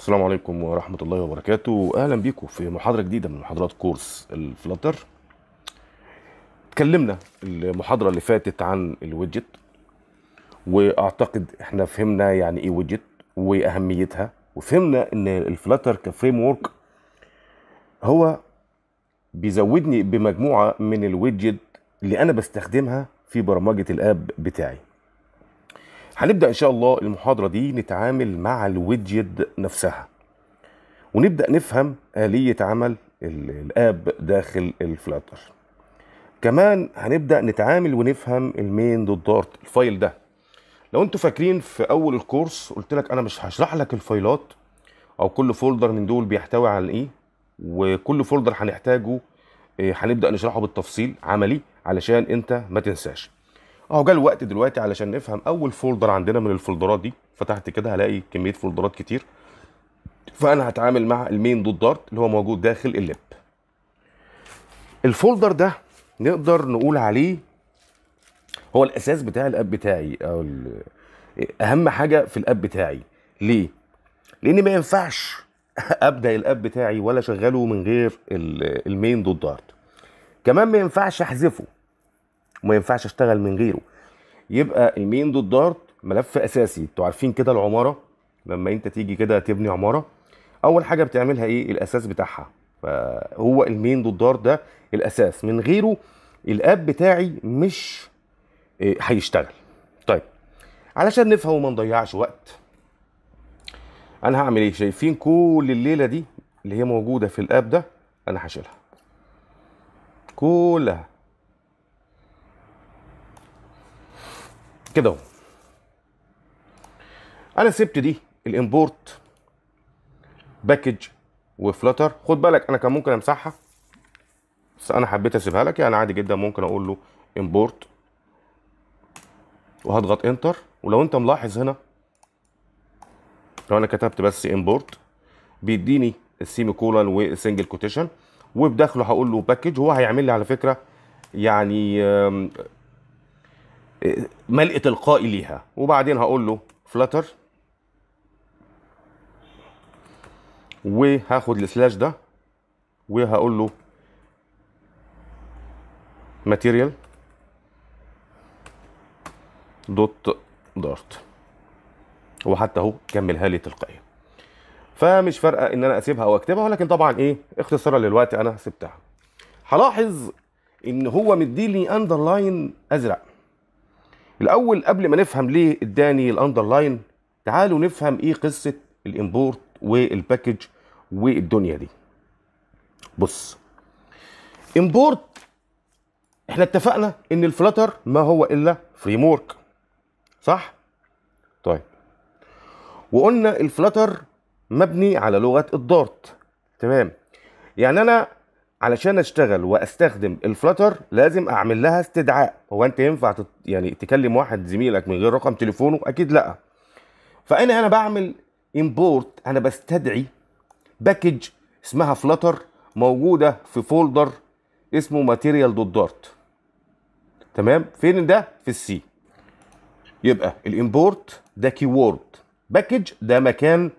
السلام عليكم ورحمة الله وبركاته أهلا بيكم في محاضرة جديدة من محاضرات كورس الفلاتر اتكلمنا المحاضرة اللي فاتت عن الويدجت وأعتقد احنا فهمنا يعني ايه ويدجت وأهميتها وفهمنا ان الفلاتر كفريم ورك هو بيزودني بمجموعة من الويدجت اللي أنا بستخدمها في برمجة الآب بتاعي هنبدأ إن شاء الله المحاضرة دي نتعامل مع الويدجت نفسها ونبدأ نفهم آلية عمل الاب داخل الفلاتر كمان هنبدأ نتعامل ونفهم المين دوت دارت الفايل ده لو انتوا فاكرين في اول الكورس قلت لك انا مش هشرح لك الفايلات او كل فولدر من دول بيحتوي على ايه وكل فولدر هنحتاجه آه، هنبدا نشرحه بالتفصيل عملي علشان انت ما تنساش اهو جه الوقت دلوقتي علشان نفهم اول فولدر عندنا من الفولدرات دي فتحت كده هلاقي كميه فولدرات كتير فانا هتعامل مع المين دوت دارت اللي هو موجود داخل اللب الفولدر ده نقدر نقول عليه هو الاساس بتاع الاب بتاعي او اهم حاجه في الاب بتاعي ليه لان ما ينفعش ابدا الاب بتاعي ولا اشغله من غير المين دوت دارت كمان ما ينفعش احذفه وما ينفعش اشتغل من غيره يبقى المين دوت دارت ملف اساسي انتوا عارفين كده العماره لما انت تيجي كده تبني عماره اول حاجه بتعملها ايه الاساس بتاعها فهو المين دوت دارت ده الاساس من غيره الاب بتاعي مش آه، هيشتغل طيب علشان نفهم وما نضيعش وقت انا هعمل ايه شايفين كل الليله دي اللي هي موجوده في الاب ده انا هشيلها كلها كده اهو انا سبت دي الامبورت باكج وفلتر خد بالك انا كان ممكن امسحها بس انا حبيت اسيبها لك يعني عادي جدا ممكن اقول له امبورت وهضغط انتر ولو انت ملاحظ هنا لو انا كتبت بس امبورت بيديني السيمي كولن والسنجل كوتيشن وبداخله هقول له باكج هو هيعمل لي على فكره يعني ملء تلقائي ليها وبعدين هقول له فلتر وهاخد السلاش ده وهقول له ماتيريال دوت دارت وحتى اهو كملها لي تلقائيا فمش فارقه ان انا اسيبها او اكتبها ولكن طبعا ايه اختصارا للوقت انا سبتها هلاحظ ان هو مديلي اندرلاين ازرق الاول قبل ما نفهم ليه اداني الاندرلاين تعالوا نفهم ايه قصه الامبورت والباكج والدنيا دي بص امبورت احنا اتفقنا ان الفلاتر ما هو الا فريم ورك صح طيب وقلنا الفلاتر مبني على لغه الدارت تمام يعني انا علشان اشتغل واستخدم الفلاتر لازم اعمل لها استدعاء هو انت ينفع تت... يعني تكلم واحد زميلك من غير رقم تليفونه اكيد لا فانا انا بعمل امبورت انا بستدعي باكج اسمها فلاتر موجوده في فولدر اسمه ماتيريال دوت دارت تمام فين ده في السي يبقى الامبورت ده كيورد باكج ده مكان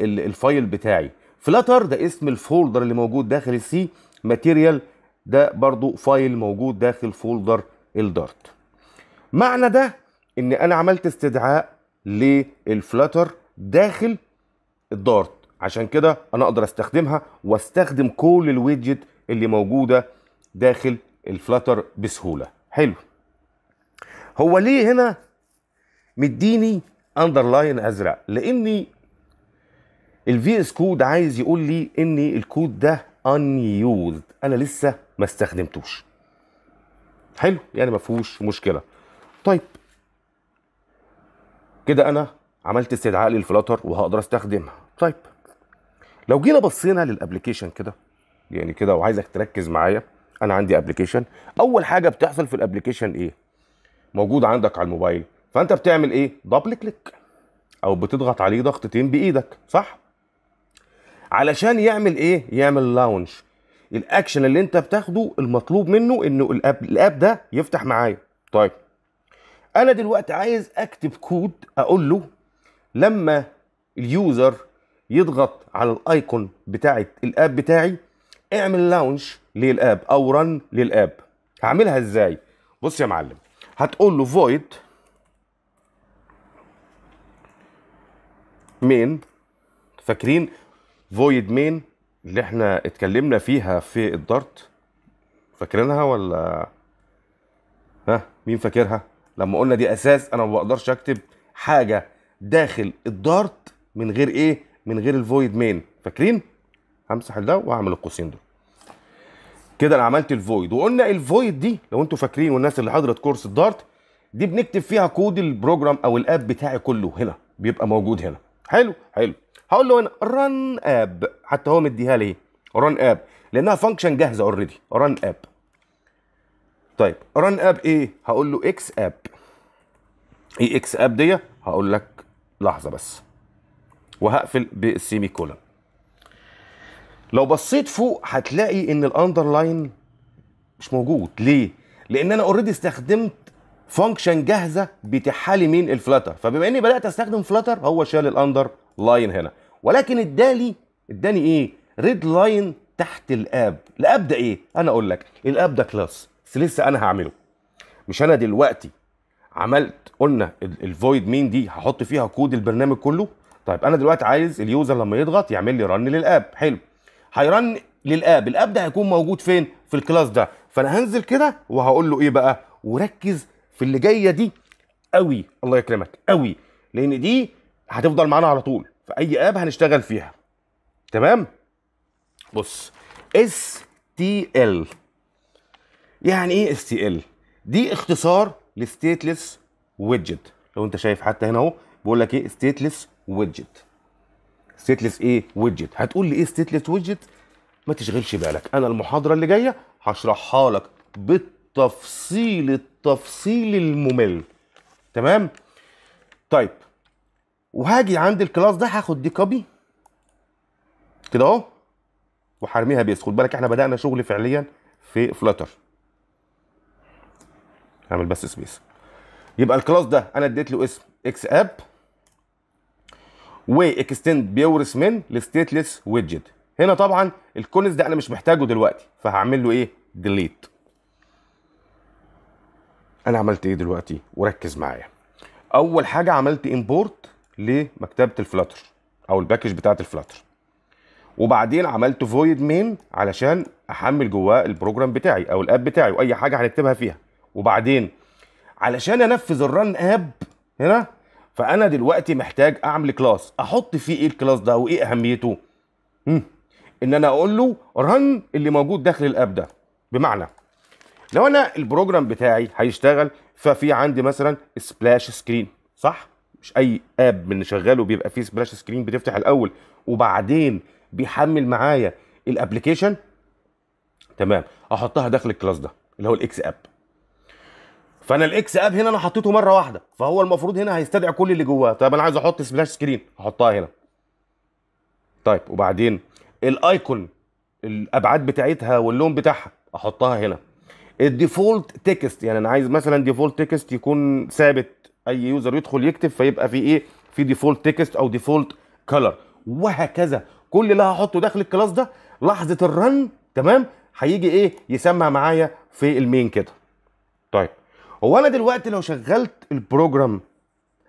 الفايل بتاعي فلاتر ده اسم الفولدر اللي موجود داخل السي ماتيريال ده برضو فايل موجود داخل فولدر الدارت معنى ده ان انا عملت استدعاء للفلاتر داخل الدارت عشان كده انا اقدر استخدمها واستخدم كل الويدجت اللي موجوده داخل الفلاتر بسهوله حلو هو ليه هنا مديني اندرلاين ازرق لاني الفي اس كود عايز يقول لي ان الكود ده unused انا لسه ما استخدمتوش حلو يعني ما فيهوش مشكله طيب كده انا عملت استدعاء للفلاتر وهقدر استخدمها طيب لو جينا بصينا للابلكيشن كده يعني كده وعايزك تركز معايا انا عندي ابلكيشن اول حاجه بتحصل في الابلكيشن ايه موجود عندك على الموبايل فانت بتعمل ايه دبل كليك او بتضغط عليه ضغطتين بايدك صح علشان يعمل ايه يعمل لاونش الاكشن اللي انت بتاخده المطلوب منه انه الاب الاب ده يفتح معايا طيب انا دلوقتي عايز اكتب كود اقول له لما اليوزر يضغط على الايكون بتاعت الاب بتاعي اعمل لاونش للاب او رن للاب هعملها ازاي بص يا معلم هتقول له void main فاكرين فويد مين اللي احنا اتكلمنا فيها في الدارت فاكرينها ولا ها مين فاكرها لما قلنا دي اساس انا ما بقدرش اكتب حاجه داخل الدارت من غير ايه من غير الفويد مين فاكرين همسح ده واعمل القوسين دول كده انا عملت الفويد وقلنا الفويد دي لو انتوا فاكرين والناس اللي حضرت كورس الدارت دي بنكتب فيها كود البروجرام او الاب بتاعي كله هنا بيبقى موجود هنا حلو حلو هقول له هنا رن اب حتى هو مديها لي رن اب لانها فانكشن جاهزه اوريدي رن اب طيب رن اب ايه هقول له اكس اب ايه اكس اب دي هقول لك لحظه بس وهقفل بالسيمي كولن لو بصيت فوق هتلاقي ان الاندرلاين مش موجود ليه لان انا اوريدي استخدمت فانكشن جاهزه بتحالي مين الفلاتر فبما اني بدات استخدم فلاتر هو شال الاندر لاين هنا ولكن ادالي اداني ايه ريد لاين تحت الاب الاب ده ايه انا اقول لك الاب ده كلاس بس لسه انا هعمله مش انا دلوقتي عملت قلنا الفويد مين دي هحط فيها كود البرنامج كله طيب انا دلوقتي عايز اليوزر لما يضغط يعمل لي رن للاب حلو هيرن للاب الاب ده هيكون موجود فين في الكلاس ده فانا هنزل كده وهقول له ايه بقى وركز في اللي جايه دي قوي الله يكرمك قوي لان دي هتفضل معانا على طول في اي اب هنشتغل فيها تمام بص اس تي ال يعني ايه اس تي ال دي اختصار لستيتلس ويدجت لو انت شايف حتى هنا اهو بيقول لك ايه ستيتلس ويدجت ستيتلس ايه ويدجت هتقول لي ايه ستيتلس ويدجت ما تشغلش بالك انا المحاضره اللي جايه هشرحها لك بالتفصيل التفصيل الممل تمام طيب وهاجي عند الكلاس ده هاخد دي كوبي كده اهو وهرميها بيس خد بالك احنا بدانا شغل فعليا في فلاتر اعمل بس سبيس يبقى الكلاس ده انا اديت له اسم اكس اب واكستند بيورث من الستيتلس ويدجت هنا طبعا الكونز ده انا مش محتاجه دلوقتي فهعمل له ايه ديليت انا عملت ايه دلوقتي وركز معايا اول حاجه عملت امبورت لمكتبه الفلاتر او الباكج بتاعه الفلاتر وبعدين عملت فويد مين علشان احمل جواه البروجرام بتاعي او الاب بتاعي واي حاجه هنكتبها فيها وبعدين علشان انفذ الرن اب هنا فانا دلوقتي محتاج اعمل كلاس احط فيه ايه الكلاس ده وايه اهميته مم. ان انا اقول له رن اللي موجود داخل الاب ده بمعنى لو انا البروجرام بتاعي هيشتغل ففي عندي مثلا سبلاش سكرين صح مش اي اب من اللي شغاله بيبقى فيه سبلاش سكرين بتفتح الاول وبعدين بيحمل معايا الابلكيشن تمام احطها داخل الكلاس ده اللي هو الاكس اب فانا الاكس اب هنا انا حطيته مره واحده فهو المفروض هنا هيستدعي كل اللي جواه طب انا عايز احط سبلاش سكرين احطها هنا طيب وبعدين الايكون الابعاد بتاعتها واللون بتاعها احطها هنا الديفولت تكست يعني انا عايز مثلا ديفولت تكست يكون ثابت اي يوزر يدخل يكتب فيبقى في ايه في ديفولت تكست او ديفولت كلر وهكذا كل اللي هحطه داخل الكلاس ده لحظه الرن تمام هيجي ايه يسمع معايا في المين كده طيب هو انا دلوقتي لو شغلت البروجرام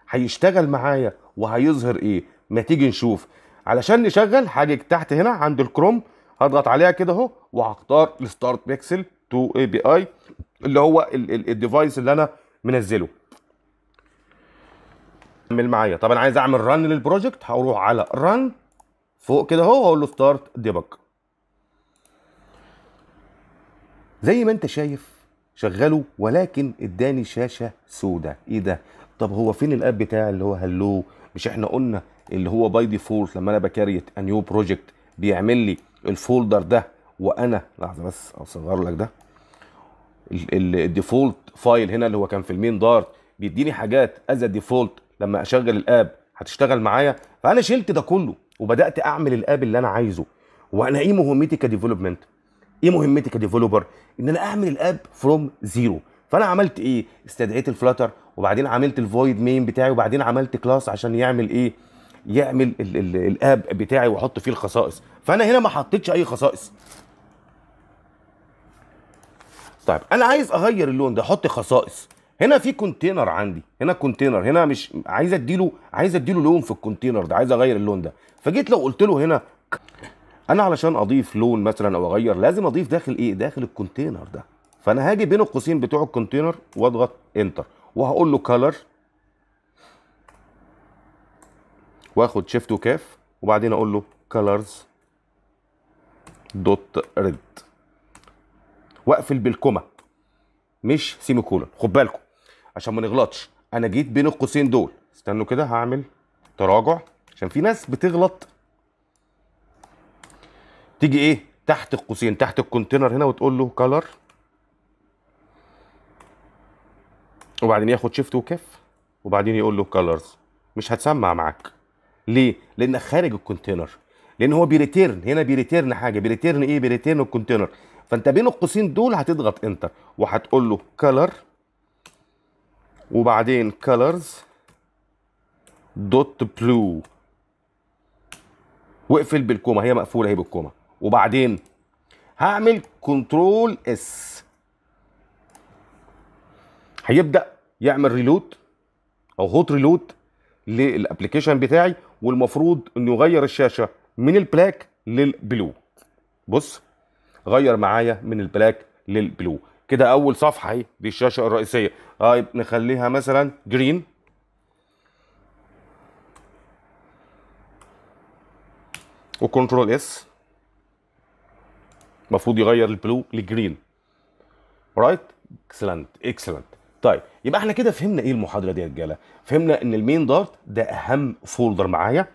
هيشتغل معايا وهيظهر ايه ما تيجي نشوف علشان نشغل هاجي تحت هنا عند الكروم هضغط عليها كده اهو وهختار الستارت بيكسل تو اي بي اي اللي هو الديفايس اللي انا منزله كمل معايا طب انا عايز اعمل رن للبروجكت هروح على رن فوق كده اهو واقول له ستارت ديبج زي ما انت شايف شغله ولكن اداني شاشه سوداء ايه ده طب هو فين الاب بتاعي اللي هو هلو مش احنا قلنا اللي هو باي ديفولت لما انا بكريت نيو بروجكت بيعمل لي الفولدر ده وانا لحظه بس اصغر لك ده الديفولت فايل هنا اللي هو كان في المين دارت بيديني حاجات از ديفولت لما اشغل الاب هتشتغل معايا فانا شلت ده كله وبدات اعمل الاب اللي انا عايزه وانا ايه مهمتي كديفلوبمنت ايه مهمتي كديفلوبر ان انا اعمل الاب فروم زيرو فانا عملت ايه استدعيت الفلاتر وبعدين عملت الفويد مين بتاعي وبعدين عملت كلاس عشان يعمل ايه يعمل الاب بتاعي واحط فيه الخصائص فانا هنا ما حطيتش اي خصائص طيب انا عايز اغير اللون ده احط خصائص هنا في كونتينر عندي هنا كونتينر هنا مش عايز اديله عايز اديله لون في الكونتينر ده عايز اغير اللون ده فجيت لو قلت له هنا انا علشان اضيف لون مثلا او اغير لازم اضيف داخل ايه داخل الكونتينر ده فانا هاجي بين القوسين بتوع الكونتينر واضغط انتر وهقول له كلر واخد شيفت وكاف وبعدين اقول له كلرز دوت ريد واقفل بالكومه مش سيمي كولون خد بالكم عشان ما نغلطش انا جيت بين القوسين دول استنوا كده هعمل تراجع عشان في ناس بتغلط تيجي ايه تحت القوسين تحت الكونتينر هنا وتقول له كلر وبعدين ياخد شيفت وكف وبعدين يقول له كلرز مش هتسمع معاك ليه لان خارج الكونتينر لان هو بيريتيرن هنا بيريتيرن حاجه بيريتيرن ايه بيريتيرن الكونتينر فانت بين القوسين دول هتضغط انتر وهتقول له كلر وبعدين colors دوت بلو واقفل بالكومه هي مقفوله هي بالكومه وبعدين هعمل كنترول اس هيبدا يعمل ريلود او هوت ريلود للابلكيشن بتاعي والمفروض انه يغير الشاشه من البلاك للبلو بص غير معايا من البلاك للبلو كده اول صفحه اهي دي الشاشه الرئيسيه طيب آه نخليها مثلا جرين وكنترول اس المفروض يغير البلو لجرين رايت اكسلنت اكسلنت طيب يبقى احنا كده فهمنا ايه المحاضره دي يا رجاله فهمنا ان المين دارت ده اهم فولدر معايا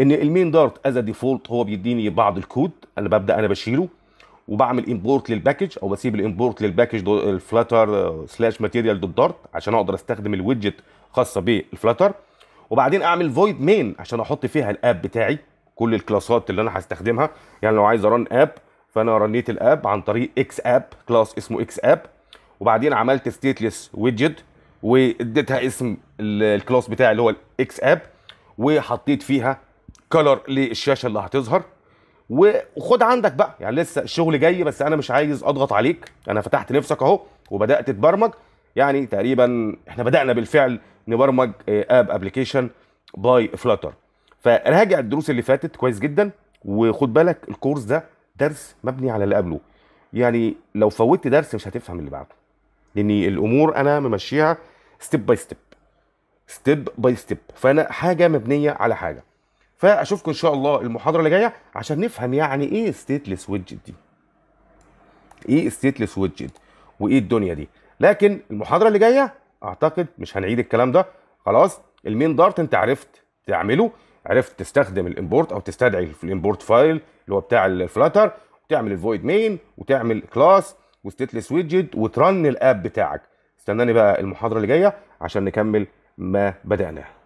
ان المين دارت از ديفولت هو بيديني بعض الكود انا ببدا انا بشيله وبعمل امبورت للباكج او بسيب الامبورت للباكج الفلاتر سلاش ماتيريال دوت دارت عشان اقدر استخدم الويدجت خاصه بالفلاتر وبعدين اعمل فويد مين عشان احط فيها الاب بتاعي كل الكلاسات اللي انا هستخدمها يعني لو عايز ارن اب فانا رنيت الاب عن طريق اكس اب كلاس اسمه اكس اب وبعدين عملت ستيتلس ويدجت واديتها اسم الكلاس بتاعي اللي هو الاكس اب وحطيت فيها كلر للشاشه اللي هتظهر وخد عندك بقى يعني لسه الشغل جاي بس انا مش عايز اضغط عليك انا فتحت نفسك اهو وبدات تبرمج يعني تقريبا احنا بدانا بالفعل نبرمج اب ابلكيشن باي فلاتر فراجع الدروس اللي فاتت كويس جدا وخد بالك الكورس ده درس مبني على اللي قبله يعني لو فوتت درس مش هتفهم اللي بعده لان الامور انا ممشيها ستيب باي ستيب ستيب باي ستيب فانا حاجه مبنيه على حاجه فاشوفكم ان شاء الله المحاضره اللي جايه عشان نفهم يعني ايه ستيتلس ويدجت دي ايه ستيتلس ويدجت وايه الدنيا دي لكن المحاضره اللي جايه اعتقد مش هنعيد الكلام ده خلاص المين دارت انت عرفت تعمله عرفت تستخدم الامبورت او تستدعي الامبورت فايل اللي هو بتاع الفلاتر وتعمل الفويد مين وتعمل كلاس وستيتلس ويدجت وترن الاب بتاعك استناني بقى المحاضره اللي جايه عشان نكمل ما بدأناه